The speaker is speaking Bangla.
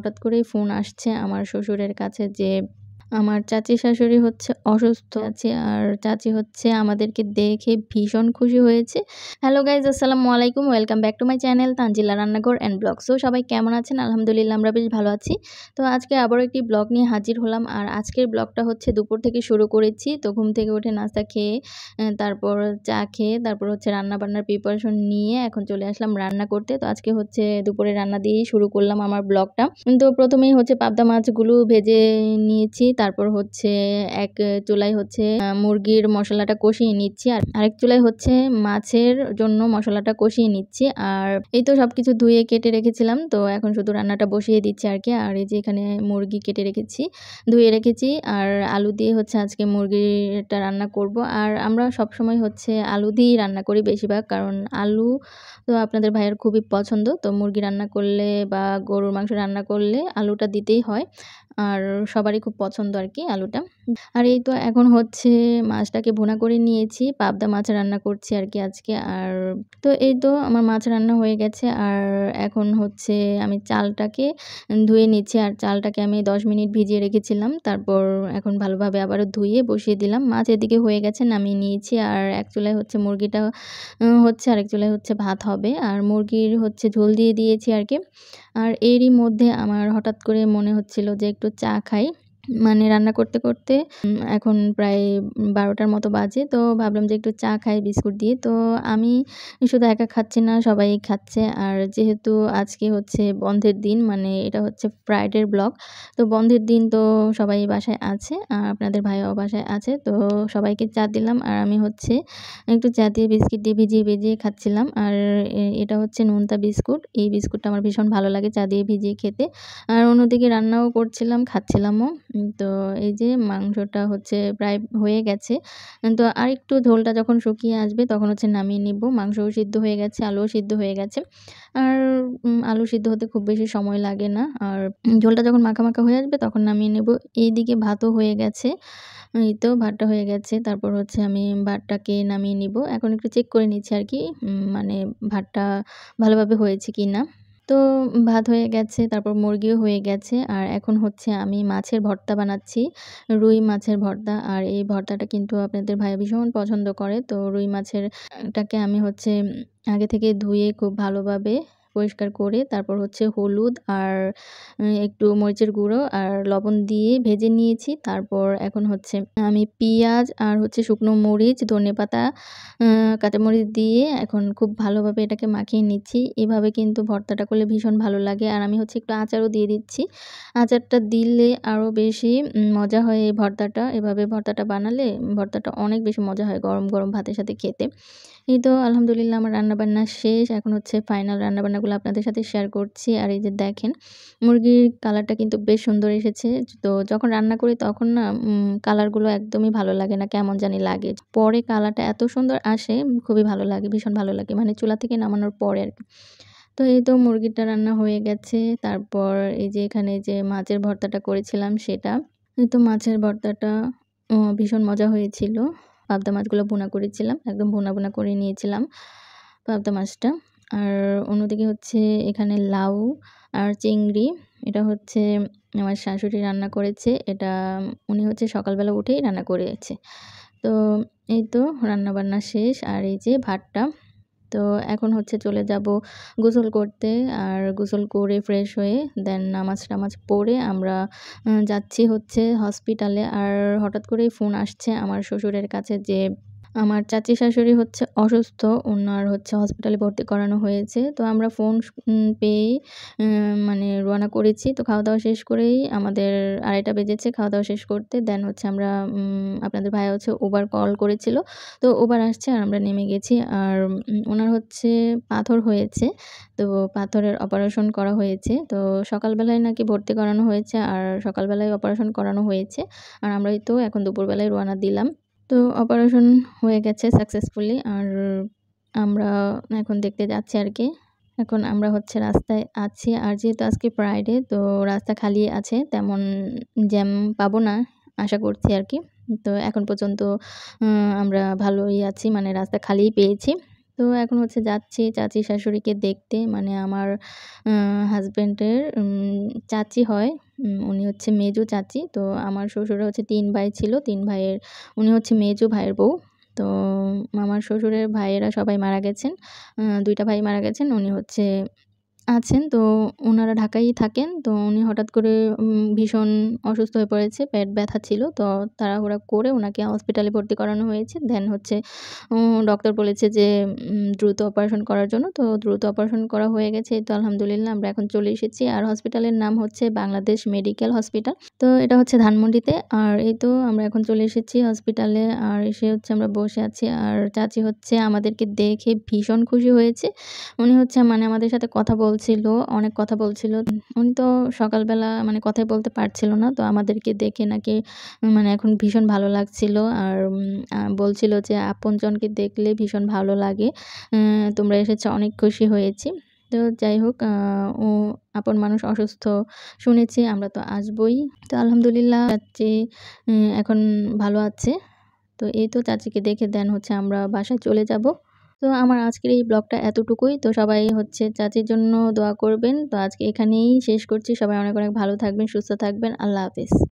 হঠাৎ করেই ফোন আসছে আমার শ্বশুরের কাছে যে আমার চাচি শাশুড়ি হচ্ছে অসুস্থ আছে আর চাচি হচ্ছে আমাদেরকে দেখে ভীষণ খুশি হয়েছে হ্যালো গাইজ আসসালামু আলাইকুম welcome back to my channel Tanzila রান্নাঘর অ্যান্ড ব্লগ সো সবাই কেমন আছেন আলহামদুলিল্লাহ আমরা বেশ ভালো আছি তো আজকে আবারও একটি ব্লগ নিয়ে হাজির হলাম আর আজকের ব্লগটা হচ্ছে দুপুর থেকে শুরু করেছি তো ঘুম থেকে উঠে নাস্তা খেয়ে তারপর চা খেয়ে তারপর হচ্ছে রান্না বান্নার প্রিপারেশন নিয়ে এখন চলে আসলাম রান্না করতে তো আজকে হচ্ছে দুপুরে রান্না দিয়েই শুরু করলাম আমার ব্লগটা তো প্রথমেই হচ্ছে পাবদা মাছগুলো ভেজে নিয়েছি তারপর হচ্ছে এক চুলাই হচ্ছে মুরগির মশলাটা কষিয়ে নিচ্ছি আর আরেক চুলাই হচ্ছে মাছের জন্য মশলাটা কষিয়ে নিচ্ছি আর এই তো সব কিছু ধুয়ে কেটে রেখেছিলাম তো এখন শুধু রান্নাটা বসিয়ে দিচ্ছি আর কি আর এই যে এখানে মুরগি কেটে রেখেছি ধুয়ে রেখেছি আর আলু দিয়ে হচ্ছে আজকে মুরগিটা রান্না করব আর আমরা সব সময় হচ্ছে আলু দিয়েই রান্না করি বেশিরভাগ কারণ আলু তো আপনাদের ভাইয়ের খুবই পছন্দ তো মুরগি রান্না করলে বা গরুর মাংস রান্না করলে আলুটা দিতেই হয় আর সবারই খুব পছন্দ আর কি আলুটা আর এই তো এখন হচ্ছে মাছটাকে ভোনা করে নিয়েছি পাবদা মাছ রান্না করছি আর কি আজকে আর তো এই তো আমার মাছ রান্না হয়ে গেছে আর এখন হচ্ছে আমি চালটাকে ধুয়ে নিচ্ছি আর চালটাকে আমি দশ মিনিট ভিজিয়ে রেখেছিলাম তারপর এখন ভালোভাবে আবারও ধুয়ে বসিয়ে দিলাম মাছ এদিকে হয়ে গেছে নামিয়ে নিয়েছি আর এক চুলায় হচ্ছে মুরগিটা হচ্ছে আর এক চুলায় হচ্ছে ভাত হবে আর মুরগির হচ্ছে ঝোল দিয়ে দিয়েছি আর কি আর এরই মধ্যে আমার হঠাৎ করে মনে হচ্ছিল যে একটু চা খাই মানে রান্না করতে করতে এখন প্রায় বারোটার মতো বাজে তো ভাবলাম যে একটু চা খাই বিস্কুট দিয়ে তো আমি শুধু একা খাচ্ছি না সবাই খাচ্ছে আর যেহেতু আজকে হচ্ছে বন্ধের দিন মানে এটা হচ্ছে ফ্রাইডের ব্লগ তো বন্ধের দিন তো সবাই বাসায় আছে আর আপনাদের ভাইও বাসায় আছে তো সবাইকে চা দিলাম আর আমি হচ্ছে একটু চা দিয়ে বিস্কিট দিয়ে ভিজিয়ে ভিজিয়ে খাচ্ছিলাম আর এটা হচ্ছে নুনতা বিস্কুট এই বিস্কুটটা আমার ভীষণ ভালো লাগে চা দিয়ে ভিজিয়ে খেতে আর অন্যদিকে রান্নাও করছিলাম খাচ্ছিলামও তো এই যে মাংসটা হচ্ছে প্রায় হয়ে গেছে তো আর একটু ঝোলটা যখন শুকিয়ে আসবে তখন হচ্ছে নামিয়ে নিব মাংসও সিদ্ধ হয়ে গেছে আলুও সিদ্ধ হয়ে গেছে আর আলু সিদ্ধ হতে খুব বেশি সময় লাগে না আর ঝোলটা যখন মাখা মাখা হয়ে আসবে তখন নামিয়ে নেব এইদিকে ভাতও হয়ে গেছে এই তো ভাতটা হয়ে গেছে তারপর হচ্ছে আমি ভাতটাকে নামিয়ে নিব এখন একটু চেক করে নিচ্ছি আর কি মানে ভাতটা ভালোভাবে হয়েছে কি না তো ভাত হয়ে গেছে তারপর মুরগিও হয়ে গেছে আর এখন হচ্ছে আমি মাছের ভর্তা বানাচ্ছি রুই মাছের ভর্তা আর এই ভর্তাটা কিন্তু আপনাদের ভাই ভীষণ পছন্দ করে তো রুই মাছেরটাকে আমি হচ্ছে আগে থেকে ধুয়ে খুব ভালোভাবে পরিষ্কার করে তারপর হচ্ছে হলুদ আর একটু মরিচের গুঁড়ো আর লবণ দিয়ে ভেজে নিয়েছি তারপর এখন হচ্ছে আমি পেঁয়াজ আর হচ্ছে শুকনো মরিচ ধনে পাতা কাঁচামরিচ দিয়ে এখন খুব ভালোভাবে এটাকে মাখিয়ে নিচ্ছি এভাবে কিন্তু ভর্তাটা করলে ভীষণ ভালো লাগে আর আমি হচ্ছে একটু আচারও দিয়ে দিচ্ছি আচারটা দিলে আরও বেশি মজা হয় এই ভর্তাটা এভাবে ভর্তাটা বানালে ভর্তাটা অনেক বেশি মজা হয় গরম গরম ভাতের সাথে খেতে এই তো আলহামদুলিল্লাহ আমার রান্নাবান্না শেষ এখন হচ্ছে ফাইনাল রান্নাবান্নাগুলো সেগুলো আপনাদের সাথে শেয়ার করছি আর এই যে দেখেন মুরগির কালারটা কিন্তু বেশ সুন্দর এসেছে তো যখন রান্না করি তখন না কালারগুলো একদমই ভালো লাগে না কেমন জানি লাগে পরে কালারটা এত সুন্দর আসে খুবই ভালো লাগে ভীষণ ভালো লাগে মানে চুলা থেকে নামানোর পরে আর কি তো এই তো মুরগিটা রান্না হয়ে গেছে তারপর এই যে এখানে যে মাছের ভর্তাটা করেছিলাম সেটা এই তো মাছের ভর্তাটা ভীষণ মজা হয়েছিল পাবদা মাছগুলো বোনা করেছিলাম একদম বোনা বোনা করে নিয়েছিলাম পাবদা মাছটা আর অন্যদিকে হচ্ছে এখানে লাউ আর চিংড়ি এটা হচ্ছে আমার শাশুড়ি রান্না করেছে এটা উনি হচ্ছে সকালবেলা উঠেই রান্না করেছে তো এই তো রান্নাবান্না শেষ আর এই যে ভাতটা তো এখন হচ্ছে চলে যাব গোসল করতে আর গোসল করে ফ্রেশ হয়ে দেন নামাজ টামাজ পড়ে আমরা যাচ্ছি হচ্ছে হসপিটালে আর হঠাৎ করেই ফোন আসছে আমার শ্বশুরের কাছে যে আমার চাচি শাশুড়ি হচ্ছে অসুস্থ ওনার হচ্ছে হসপিটালে ভর্তি করানো হয়েছে তো আমরা ফোন পেয়েই মানে রওনা করেছি তো খাওয়া দাওয়া শেষ করেই আমাদের আড়াইটা বেজেছে খাওয়া দাওয়া শেষ করতে দেন হচ্ছে আমরা আপনাদের ভাই হচ্ছে ওবার কল করেছিল তো ওবার আসছে আর আমরা নেমে গেছি আর ওনার হচ্ছে পাথর হয়েছে তো পাথরের অপারেশন করা হয়েছে তো সকালবেলায় নাকি ভর্তি করানো হয়েছে আর সকালবেলায় অপারেশন করানো হয়েছে আর আমরাই তো এখন দুপুরবেলায় রওনা দিলাম তো অপারেশন হয়ে গেছে সাকসেসফুলি আর আমরা এখন দেখতে যাচ্ছি আর কি এখন আমরা হচ্ছে রাস্তায় আছি আর যেহেতু আজকে ফ্রাইডে তো রাস্তা খালি আছে তেমন জ্যাম পাবো না আশা করছি আর কি তো এখন পর্যন্ত আমরা ভালোই আছি মানে রাস্তা খালিই পেয়েছি তো এখন হচ্ছে যাচ্ছি চাচি শাশুড়িকে দেখতে মানে আমার হাজব্যান্ডের চাচি হয় উনি হচ্ছে মেজু চাচি তো আমার শ্বশুরে হচ্ছে তিন ভাই ছিল তিন ভাইয়ের উনি হচ্ছে মেজু ভাইয়ের বউ তো আমার শ্বশুরের ভাইয়েরা সবাই মারা গেছেন দুইটা ভাই মারা গেছেন উনি হচ্ছে আছেন তো ওনারা ঢাকাই থাকেন তো উনি হঠাৎ করে ভীষণ অসুস্থ হয়ে পড়েছে পেট ব্যথা ছিল তো তাড়াহুড়া করে ওনাকে হসপিটালে ভর্তি করানো হয়েছে দেন হচ্ছে ডক্টর বলেছে যে দ্রুত অপারেশন করার জন্য তো দ্রুত অপারেশন করা হয়ে গেছে তো আলহামদুলিল্লাহ আমরা এখন চলে এসেছি আর হসপিটালের নাম হচ্ছে বাংলাদেশ মেডিকেল হসপিটাল তো এটা হচ্ছে ধানমন্ডিতে আর এই তো আমরা এখন চলে এসেছি হসপিটালে আর এসে হচ্ছে আমরা বসে আছি আর চাচি হচ্ছে আমাদেরকে দেখে ভীষণ খুশি হয়েছে উনি হচ্ছে মানে আমাদের সাথে কথা বল বলছিল অনেক কথা বলছিল উনি তো সকালবেলা মানে কথাই বলতে পারছিল না তো আমাদেরকে দেখে নাকি মানে এখন ভীষণ ভালো লাগছিল আর বলছিল যে আপনজনকে দেখলে ভীষণ ভালো লাগে তোমরা এসেছো অনেক খুশি হয়েছি তো যাই হোক ও আপন মানুষ অসুস্থ শুনেছি আমরা তো আসবই তো আলহামদুলিল্লাহ চাচি এখন ভালো আছে তো এই তো চাচিকে দেখে দেন হচ্ছে আমরা বাসায় চলে যাব তো আমার আজকের এই ব্লগটা এতটুকুই তো সবাই হচ্ছে চাচির জন্য দোয়া করবেন তো আজকে এখানেই শেষ করছি সবাই অনেক অনেক ভালো থাকবেন সুস্থ থাকবেন আল্লাহ হাফিজ